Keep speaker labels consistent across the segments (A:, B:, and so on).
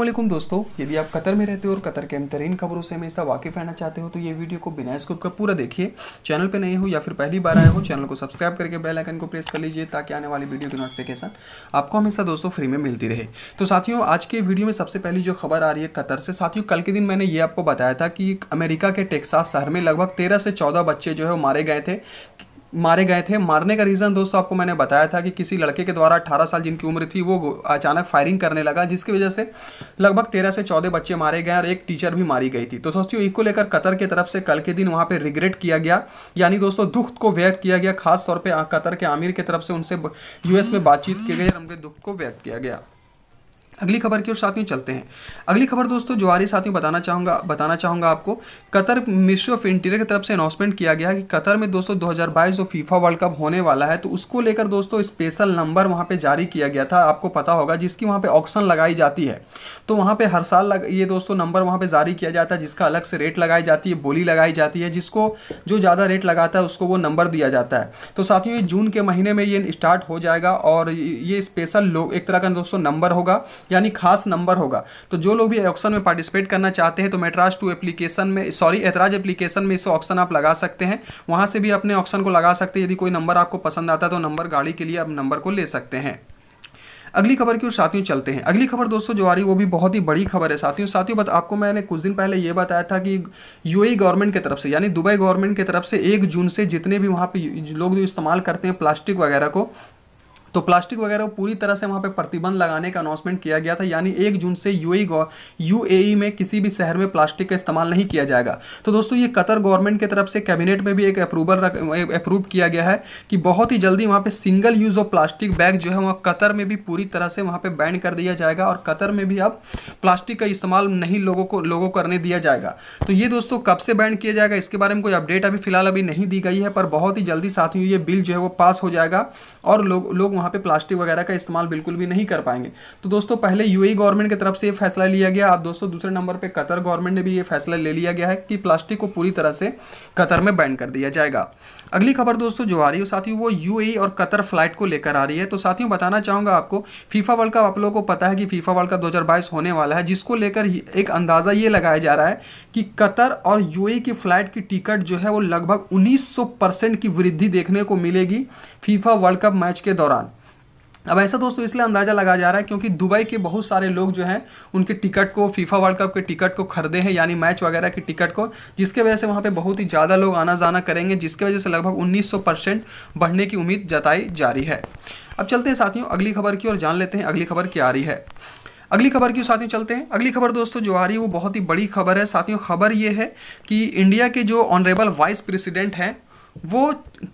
A: अल्लाम दोस्तों यदि आप कतर में रहते हो और कतर के अंतरीन खबरों से हमेशा वाकिफ रहना चाहते हो तो ये वीडियो को बिना स्कूप का पूरा देखिए चैनल पे नए हो या फिर पहली बार आए हो चैनल को सब्सक्राइब करके बेल आइकन को प्रेस कर लीजिए ताकि आने वाली वीडियो की नोटिफिकेशन आपको हमेशा दोस्तों फ्री में मिलती रहे तो साथियों आज के वीडियो में सबसे पहली जो खबर आ रही है कतर से साथियों कल के दिन मैंने ये आपको बताया था कि अमेरिका के टेक्सास शहर में लगभग तेरह से चौदह बच्चे जो है मारे गए थे मारे गए थे मारने का रीज़न दोस्तों आपको मैंने बताया था कि किसी लड़के के द्वारा 18 साल जिनकी उम्र थी वो अचानक फायरिंग करने लगा जिसकी वजह से लगभग 13 से 14 बच्चे मारे गए और एक टीचर भी मारी गई थी तो दोस्तों इसको लेकर कतर की तरफ से कल के दिन वहाँ पर रिग्रेट किया गया यानी दोस्तों दुख को व्यक्त किया गया खासतौर पर कतर के आमिर की तरफ से उनसे यू में बातचीत की गई और उनके दुख को व्यक्त किया गया अगली खबर की ओर साथियों चलते हैं अगली खबर दोस्तों जो रही साथियों बताना चाहूंगा बताना चाहूंगा आपको कतर मिनिस्ट्री ऑफ इंटीरियर की तरफ से अनाउंसमेंट किया गया कि कतर में दोस्तों दो जो फीफा वर्ल्ड कप होने वाला है तो उसको लेकर दोस्तों स्पेशल नंबर वहाँ पर जारी किया गया था आपको पता होगा जिसकी वहां पर ऑक्शन लगाई जाती है तो वहाँ पर हर साल लग, ये दोस्तों नंबर वहां पर जारी किया जाता है जिसका अलग से रेट लगाई जाती है बोली लगाई जाती है जिसको जो ज़्यादा रेट लगाता है उसको वो नंबर दिया जाता है तो साथियों जून के महीने में ये स्टार्ट हो जाएगा और ये स्पेशल लोग एक तरह का दोस्तों नंबर होगा यानी खास नंबर होगा तो जो लोग भी ऑक्शन में पार्टिसिपेट करना चाहते हैं तो मेट्राज टू एप्लीकेशन में सॉरी एतराज एप्लीकेशन में इस ऑक्शन आप लगा सकते हैं वहाँ से भी अपने ऑक्शन को लगा सकते हैं यदि कोई नंबर आपको पसंद आता है तो नंबर गाड़ी के लिए आप नंबर को ले सकते हैं अगली खबर की ओर साथियों चलते हैं अगली खबर दोस्तों जो आ रही है वो भी बहुत ही बड़ी खबर है साथियों साथियों बत आपको मैंने कुछ दिन पहले ये बताया था कि यूएई गवर्नमेंट की तरफ से यानी दुबई गवर्नमेंट की तरफ से एक जून से जितने भी वहाँ पे लोग जो इस्तेमाल करते हैं प्लास्टिक वगैरह को तो प्लास्टिक वगैरह पूरी तरह से वहाँ पे प्रतिबंध लगाने का अनाउंसमेंट किया गया था यानी एक जून से यू यूएई में किसी भी शहर में प्लास्टिक का इस्तेमाल नहीं किया जाएगा तो दोस्तों ये कतर गवर्नमेंट की तरफ से कैबिनेट में भी एक अप्रूवल अप्रूव किया गया है कि बहुत ही जल्दी वहाँ पर single use of plastic bag जो है वहाँ कतर में भी पूरी तरह से वहाँ पर बैन कर दिया जाएगा और कतर में भी अब प्लास्टिक का इस्तेमाल नहीं लोगों को लोगों को करने दिया जाएगा तो ये दोस्तों कब से बैन किया जाएगा इसके बारे में कोई अपडेट अभी फिलहाल अभी नहीं दी गई है पर बहुत ही जल्दी साथियों ये बिल जो है वो पास हो जाएगा और लोग लोग वहाँ पे प्लास्टिक वगैरह का इस्तेमाल बिल्कुल भी नहीं कर पाएंगे तो दोस्तों पहले यू गवर्नमेंट की तरफ से ये फैसला लिया गया अब दोस्तों दूसरे नंबर पर कतर गवर्नमेंट ने भी ये फैसला ले लिया गया है कि प्लास्टिक को पूरी तरह से कतर में बैन कर दिया जाएगा अगली खबर दोस्तों जो आ रही है साथियों वो यू और कतर फ्लाइट को लेकर आ रही है तो साथियों बताना चाहूँगा आपको फीफा वर्ल्ड कप आप लोगों को पता है कि फीफा वर्ल्ड कप दो होने वाला है जिसको लेकर एक अंदाज़ा ये लगाया जा रहा है कि कतर और यू की फ़्लाइट की टिकट जो है वो लगभग 1900 परसेंट की वृद्धि देखने को मिलेगी फीफा वर्ल्ड कप मैच के दौरान अब ऐसा दोस्तों इसलिए अंदाज़ा लगाया जा रहा है क्योंकि दुबई के बहुत सारे लोग जो हैं उनके टिकट को फीफा वर्ल्ड कप के टिकट को खरीदे हैं यानी मैच वगैरह के टिकट को जिसके वजह से वहाँ पे बहुत ही ज़्यादा लोग आना जाना करेंगे जिसके वजह से लगभग 1900 परसेंट बढ़ने की उम्मीद जताई जा रही है अब चलते हैं साथियों अगली खबर की और जान लेते हैं अगली खबर क्या आ रही है अगली खबर की साथियों चलते हैं अगली खबर दोस्तों जो आ रही है वो बहुत ही बड़ी खबर है साथियों खबर ये है कि इंडिया के जो ऑनरेबल वाइस प्रेसिडेंट हैं वो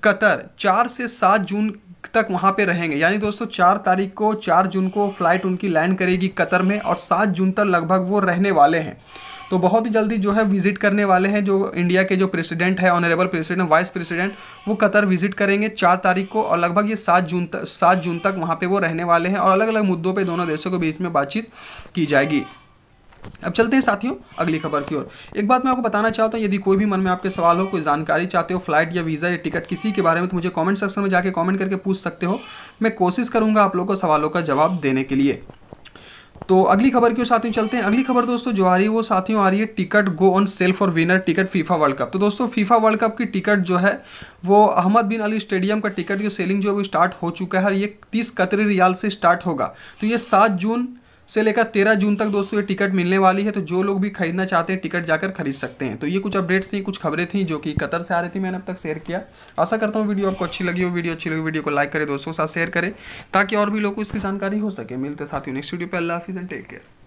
A: कतर चार से सात जून तक वहाँ पे रहेंगे यानी दोस्तों चार तारीख को चार जून को फ़्लाइट उनकी लैंड करेगी कतर में और सात जून तक लगभग वो रहने वाले हैं तो बहुत ही जल्दी जो है विजिट करने वाले हैं जो इंडिया के जो प्रेसिडेंट है ऑनरेबल प्रेसिडेंट वाइस प्रेसिडेंट वो कतर विजिट करेंगे चार तारीख को और लगभग ये सात जून तक सात जून तक वहाँ पर वो रहने वाले हैं और अलग अलग मुद्दों पर दोनों देशों के बीच में बातचीत की जाएगी अब चलते हैं साथियों अगली खबर की ओर एक बात मैं आपको बताना चाहता हूँ यदि कोई भी मन में आपके सवाल हो कोई जानकारी चाहते हो फ्लाइट या वीज़ा या टिकट किसी के बारे में तो मुझे कमेंट सेक्शन में जाके कमेंट करके पूछ सकते हो मैं कोशिश करूँगा आप लोगों को सवालों का जवाब देने के लिए तो अगली खबर की ओर साथियों चलते हैं अगली खबर दोस्तों जो आ रही है वो साथियों आ रही है ticket go on sale for winner ticket FIFA World Cup तो दोस्तों फीफा वर्ल्ड कप की टिकट जो है वो अहमद बिन अली स्टेडियम का टिकट जो सेलिंग जो है वो स्टार्ट हो चुका है और ये तीस कतरे रियाल से स्टार्ट होगा तो ये सात जून से लेकर तेरह जून तक दोस्तों ये टिकट मिलने वाली है तो जो लोग भी खरीदना चाहते हैं टिकट जाकर खरीद सकते हैं तो ये कुछ अपडेट्स थी कुछ खबरें थी जो कि कतर से आ रही थी मैंने अब तक शेयर किया आशा करता हूँ वीडियो आपको अच्छी लगी हो वीडियो अच्छी लगी वीडियो को लाइक करें दोस्तों के साथ शेयर करें ताकि और भी लोग को इसकी जानकारी हो सके मिलते साथ ही नेक्स्ट वीडियो पर अल्लाह हाफिज़ एंड टेक केयर